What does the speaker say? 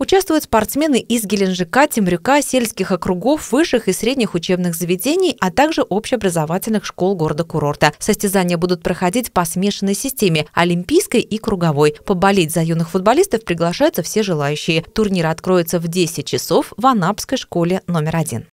Участвуют спортсмены из Геленджика, Темрюка, сельских округов, высших и средних учебных заведений, а также общеобразовательных школ города-курорта. Состязания будут проходить по смешанной системе – олимпийской и круговой. Поболеть за юных футболистов приглашаются все желающие. Турнир откроется в 10 часов в Анапской школе номер один.